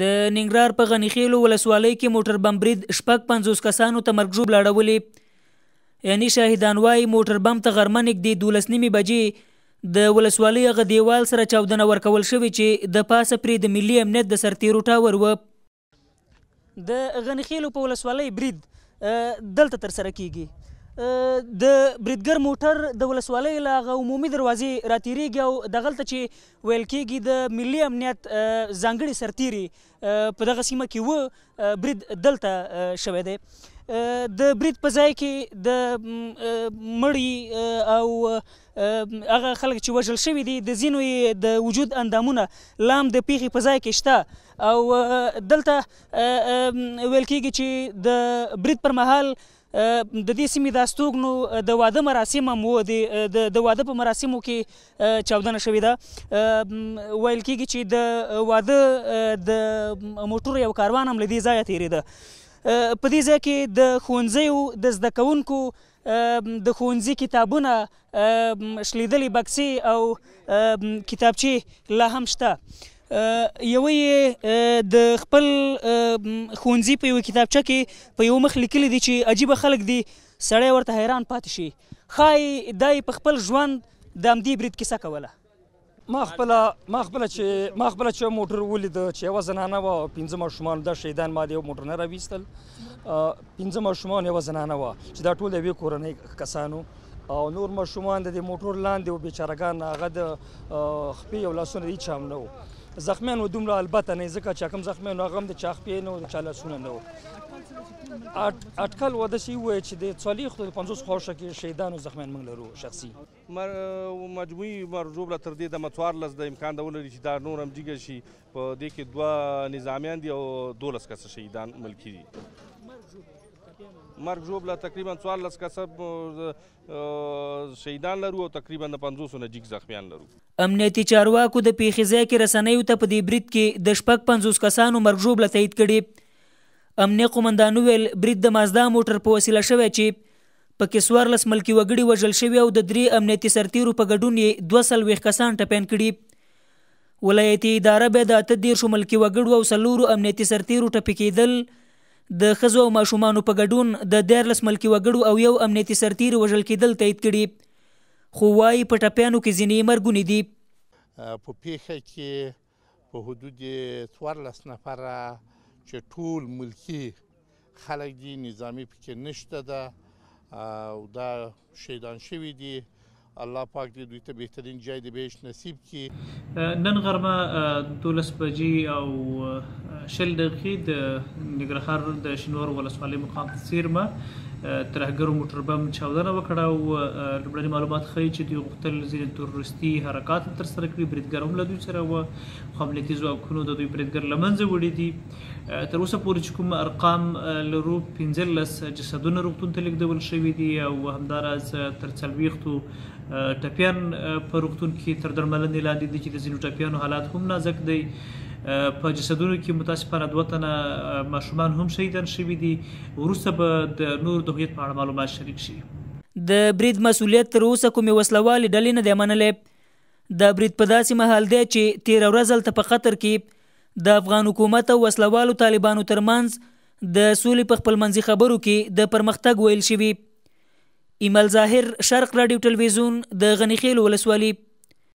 د ننګرهار په غنیخیلو ولسوالۍ کې موټر بم برید شپږ پنځوس کسانو ته مرګ ژوبله اړولې یعنی شاهدان وایي موټر بم ته غرمه نږدې دولس نیمې بجې د ولسوالۍ هغه دیوال سره چاودنه ورکول شوې چې د پاسه پرې د ملي امنیت د سرتیرو ټاور و د غنیخیلو په ولسوالۍ برید دلته ترسره کیږي د بریدګر موټر د ولسوالۍ له هغه عمومي دروازې راتېریږي او دغلته چې ویل کېږي د ملي امنیت ځانګړي سرتیري په دغه سیمه کې و برید دلته شوی دی د برید په ځای کې د مړی او هغه خلک چې وژل شوي دي د ځینو د وجود اندامونه لام د پیخي په ځای کې شته او دلته ویل کېږي چې د برید پر مهال د دې سیمې د استوګنو د واده مراسم هم وو د د واده په مراسمو کې چاودنه شوې ده ویل کېږي چې د واده د موټر یو کاروان هم له دې ځایه تېرېده په دې ځای کې د ښوونځیو د زده کوونکو د ښوونځي کتابونه شلیدلې بکسې او کتابچې لا هم شته یو یې د خپل خونځي په یو کتابچه کې په یو مخ لیکلی دی چې عجیب خلک دي سړی ورته حیران پاتې شي خای دای په خپل ژوند د امدی برید کیسه کوله ما خپل ما خپل چې ما خپل چې موټر ولید چې وزنانه و پنځه ماشومان د شیدان ما دی موټر نه راويستل پنځه ماشومان یو زنانه و چې دا ټول یو کورنۍ کسانو او نور ماشومان د موټر لاندې و بیچارهګان هغه د خپې او لاسونه یې چام نه و زخمیان و دومره البته نه ځکه چې کوم زخمیان هغه هم د چاخ پی نه او د چاله سونه نه و اټکل و د سی و چې د 40 خو 50 خوشه کې شهیدان او زخمیان موږ لرو شخصي مر مجموعي مرجوب لا تر دې د مڅوار لز د امکان د ولري چې دا نور هم جګ شي په دې کې دوه نظامیان دي او 12 کس شهیدان ملکی دي مرګ ژوبله تقریبا 14 کسب شهیدان لرو او تقریبا 500 نه جګ زخمیان لرو امنیتي چارواکو د پیښې ځای کې رسنیو ته په دې برید کې د شپږ 50 کسانو مرګ ژوبله تایید کړي امنیه قومندانو ویل برید د مازدا موټر په وسیله شوی چې پکې سوارلس ملکی وګړي وژل شوي او د درې امنیتي سرتیرو په ګډون یې دوه څلوېښت کسان ټپیان کړي ولایتي اداره به د اته دیرشو ملکی وګړو او څلورو امنیتي سرتیرو ټپي کېدل د خزو او ماشومان په ګډون د دیرلس ملکی وګړو او یو امنیتي سرتیر وژل کېدل تایید کړي خو وايي په ټپیانو کې ځینې مرګونه دي په پیښه کې په حدود 14 نفر چې ټول ملکی خلک دي نظامی پکې نشته ده او دا شیدان شوی دي الله پاک دې دوی ته بهترین ځای د بهش نصیب کړي نن غرمه دولس بجې او شل دقیقې د نګرهار د شنور ولسوالۍ مقام ته سیرمه ترهګرو موټر بم چاودنه وکړه او لومړني معلومات ښیي چې دوی غوښتل ځینې تروریستي حرکات ترسره کړي بریدګر هم له دوی سره وه خو امنیتي ځواکونو د دوی بریدګر له منځه وړي دي تر اوسه پورې چې کوم ارقام لرو پنځلس جسدونه روغتون ته لېږدول شوي دي او همداراز تر څلوېښتو ټپیان په روغتون کې تر درملنې لاندې دي چې د ځینو ټپیانو حالات هم نازک دی په جسدونو کې متاسفانه دوه تنه ماشومان هم شهیدان شوي دي وروسته به د نور د هویت په اړه معلومات شریک شي د برید مسولیت تر اوسه کومې وسلوالې ډلې نه دی منلې د برید په داسې مهال دی چې تېره ورځ هلته په قطر کې د افغان حکومت او وسلوالو طالبانو ترمنځ د سولې په خپلمنځي خبرو کې د پرمختګ ویل شوي ایمل ظاهر شرق راډیو ټلویزیون د غنیخیل ولسوالۍ